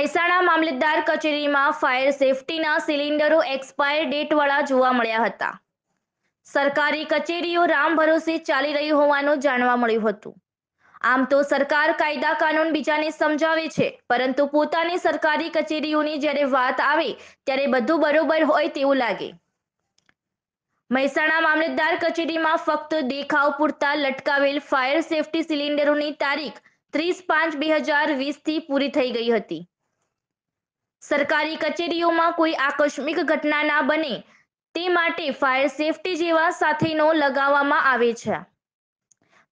મહેસાણા મામલતદાર કચેરીમાં fire સેફટીના સિલિન્ડરો expire ડેટવાળા જોવા મળ્યા હતા સરકારી કચેરીઓ રામ ભરોસે ચાલી રહી હોવાનું જાણવા મળ્યું હતું આમ તો સરકાર કાયદા કાનૂન બીજાને સમજાવે છે પરંતુ પોતાની સરકારી કચેરીઓની જ્યારે વાત આવે ત્યારે બધું બરોબર હોય તેવું લાગે મહેસાણા મામલતદાર કચેરીમાં ફક્ત દેખાવ પૂરતા લટકાવેલ ફાયર સેફટી સિલિન્ડરોની તારીખ ત્રીસ પાંચ બે હજાર વીસથી પૂરી થઈ ગઈ હતી સરકારી કચેરીઓમાં કોઈ આકસ્મિક ઘટના ના બને તે માટે ફાયર સેફટી જેવા સાથીનો લગાવવામાં આવે છે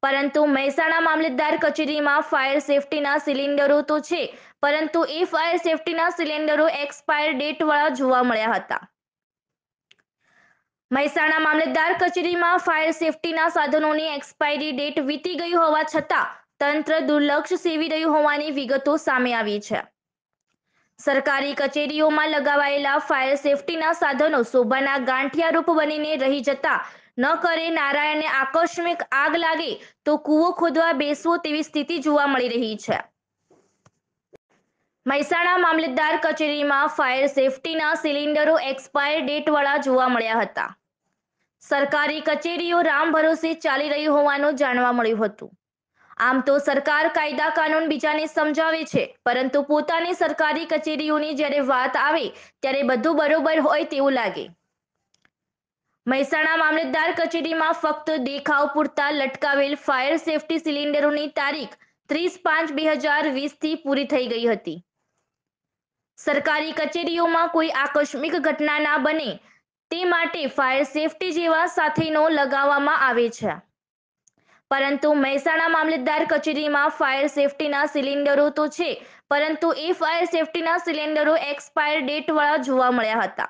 પરંતુ મહેસાણા મામલતદાર કચેરીમાં ફાયર સેફટીના સિલિન્ડરો તો છે પરંતુ એ ફાયર સેફટીના સિલિન્ડરો એક્સપાયર ડેટવાળા જોવા મળ્યા હતા મહેસાણા મામલતદાર કચેરીમાં ફાયર સેફટીના સાધનોની એક્સપાયરી ડેટ વીતી ગઈ હોવા છતાં તંત્ર દુર્લક્ષ સેવી રહ્યું હોવાની વિગતો સામે આવી છે સરકારી કચેરીઓમાં લગાવાયેલા ફાયર સેફટીના સાધનો શોભાના ગાંઠિયા રૂપ બનીને રહી જતા ન કરે નારાયણને આકસ્મિક આગ લાગે તો કૂવો ખોદવા બેસવો તેવી સ્થિતિ જોવા મળી રહી છે મહેસાણા મામલતદાર કચેરીમાં ફાયર સેફટીના સિલિન્ડરો એક્સપાયર ડેટવાળા જોવા મળ્યા હતા સરકારી કચેરીઓ રામ ભરોસે ચાલી રહી હોવાનું જાણવા મળ્યું હતું આમ તો સરકાર કાયદા કાનૂન બીજાને સમજાવે છે પરંતુ પોતાની સરકારી કચેરીઓની જ્યારે વાત આવે ત્યારે બધું બરોબર હોય તેવું લાગે મહેસાણા મામલતદાર કચેરીમાં ફક્ત દેખાવ પૂરતા લટકાવેલ ફાયર સેફટી સિલિન્ડરોની તારીખ ત્રીસ પાંચ બે હજાર વીસથી પૂરી થઈ ગઈ હતી સરકારી કચેરીઓમાં કોઈ આકસ્મિક ઘટના ના બને તે માટે ફાયર સેફટી જેવા સાથેનો લગાવવામાં આવે છે પરંતુ મહેસાણા મામલતદાર કચેરીમાં ફાયર સેફટીના સિલિન્ડરો તો છે પરંતુ એ ફાયર સેફટીના સિલિન્ડરો એક્સપાયર ડેટવાળા જોવા મળ્યા હતા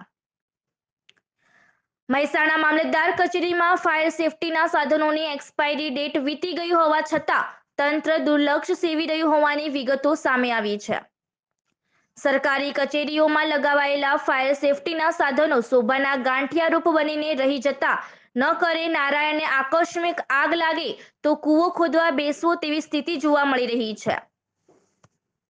મહેસાણા મામલતદાર કચેરીમાં ફાયર સેફટીના સાધનોની એક્સપાયરી ડેટ વીતી ગઈ હોવા છતાં તંત્ર દુર્લક્ષ સેવી રહ્યું હોવાની વિગતો સામે આવી છે સરકારી કચેરીઓમાં લગાવાયેલા ફાયર સેફટીના સાધનો શોભાના ગાંઠિયા રૂપ બનીને રહી જતા ન કરી નારાયણને આકસ્મિક આગ લાગી તો કૂવો ખોદવા બેસવો તેવી સ્થિતિ જોવા મળી રહી છે